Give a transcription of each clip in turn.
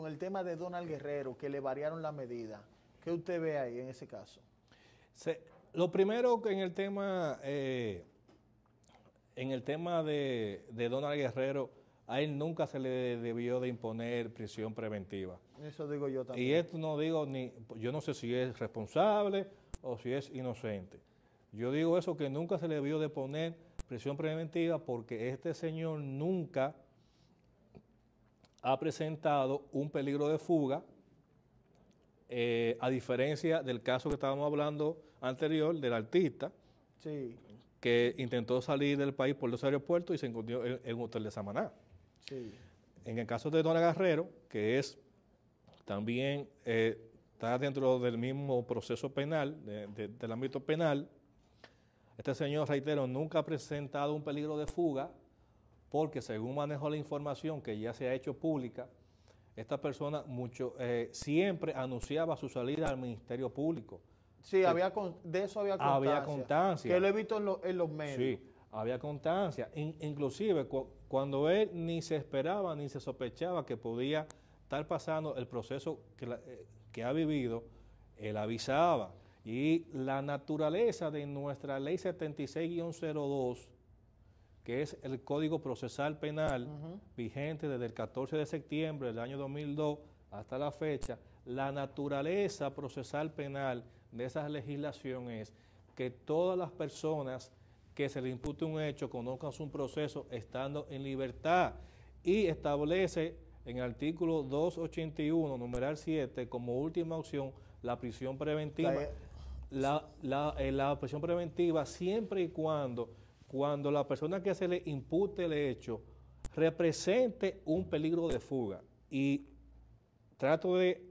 con el tema de Donald Guerrero, que le variaron la medida. ¿Qué usted ve ahí en ese caso? lo primero que en el tema, eh, en el tema de, de, Donald Guerrero, a él nunca se le debió de imponer prisión preventiva. Eso digo yo también. Y esto no digo ni, yo no sé si es responsable o si es inocente. Yo digo eso que nunca se le debió de poner prisión preventiva porque este señor nunca ha presentado un peligro de fuga, eh, a diferencia del caso que estábamos hablando anterior del artista, que intentó salir del país por los aeropuertos y se encontró en, un hotel de Samaná. En el caso de Dona Guerrero, que es también eh, está dentro del mismo proceso penal, del ámbito penal, este señor, reitero, nunca ha presentado un peligro de fuga porque según manejó la información que ya se ha hecho pública, esta persona mucho, eh, siempre anunciaba su salida al Ministerio Público. Sí, había de eso había constancia. Había constancia. Que lo he visto en, los medios. Sí, había constancia. inclusive cuando él ni se esperaba ni se sospechaba que podía estar pasando el proceso que, eh, que ha vivido, él avisaba. Y la naturaleza de nuestra ley 76-02 que es el Código Procesal Penal vigente desde el 14 de septiembre del año 2002 hasta la fecha, la naturaleza procesal penal de esa legislación es que todas las personas que se le impute un hecho conozcan su proceso estando en libertad y establece en el artículo 281, numeral 7, como última opción, la prisión preventiva. La, e. eh, la prisión preventiva siempre y cuando cuando la persona que se le impute el hecho represente un peligro de fuga. Y trato de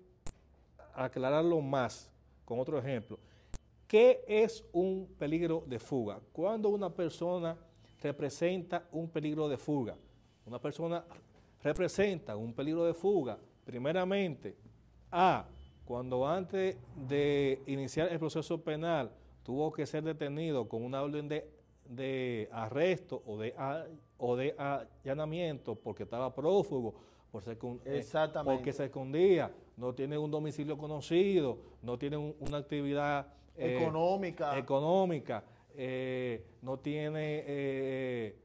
aclararlo más con otro ejemplo. ¿Qué es un peligro de fuga? Cuando una persona representa un peligro de fuga. Una persona representa un peligro de fuga, primeramente, A, cuando antes de iniciar el proceso penal tuvo que ser detenido con una orden de de arresto o de, o de allanamiento porque estaba prófugo, por ser, eh, Exactamente. porque se escondía, no tiene un domicilio conocido, no tiene una actividad eh, económica, económica eh, no tiene,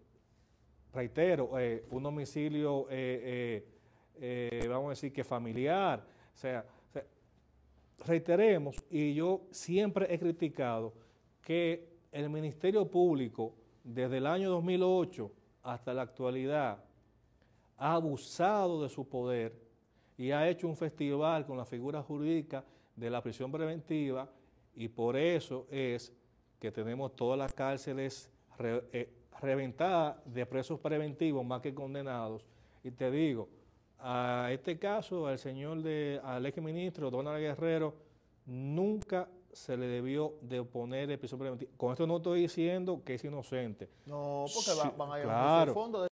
reitero, un domicilio, vamos a decir que familiar, o sea, reiteremos, y yo siempre he criticado que el Ministerio Público desde el año 2008 hasta la actualidad ha abusado de su poder y ha hecho un festival con la figura jurídica de la prisión preventiva y por eso es que tenemos todas las cárceles eh, reventadas de presos preventivos más que condenados. Y te digo, a este caso, al señor de, al exministro Donald Guerrero, nunca se le debió de poner el piso Con esto no estoy diciendo que es inocente. No, porque va, van a ir claro. a fondo. De